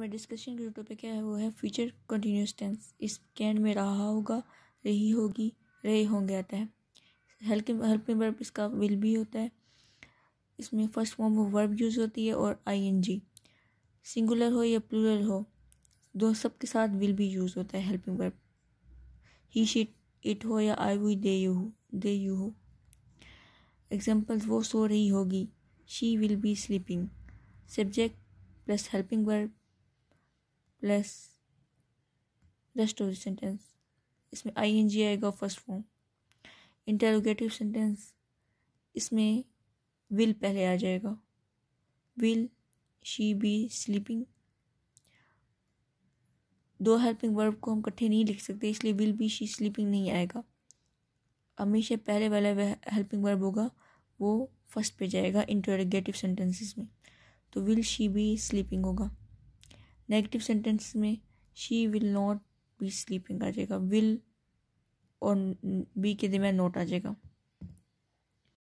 मैं डिस्कशन का जो क्या है वो है फ्यूचर कंटिन्यूस टेंस इस कैन में रहा होगा रही होगी रहे होंगे आता है हेल्प हेल्प में वर्ब इसका विल भी होता है इसमें फर्स्ट फॉर्म वो वर्ब यूज़ होती है और आईएनजी सिंगुलर हो या प्लूरल हो दो सब के साथ विल भी यूज़ होता है helping verb he she it हो या आई वी दे यू हो दे यू हो एग्जाम्पल्स वो सो रही होगी she will be sleeping subject plus helping verb less rest of the sentence इसमें आई एन जी आएगा फर्स्ट फॉर्म इंटरोगेटिव सेंटेंस इसमें विल पहले आ जाएगा विल शी बी स्लीपिंग दो हेल्पिंग वर्ब को हम इकट्ठे नहीं लिख सकते इसलिए विल बी शी स्लीपिंग नहीं आएगा हमेशा पहले वाला वह हेल्पिंग वर्ब होगा वो फर्स्ट पे जाएगा इंटरोगेटिव सेंटेंसेस में तो विल शी बी स्लीपिंग होगा नेगेटिव सेंटेंस में she will not be sleeping आ जाएगा विल और बी के दिन नोट आ जाएगा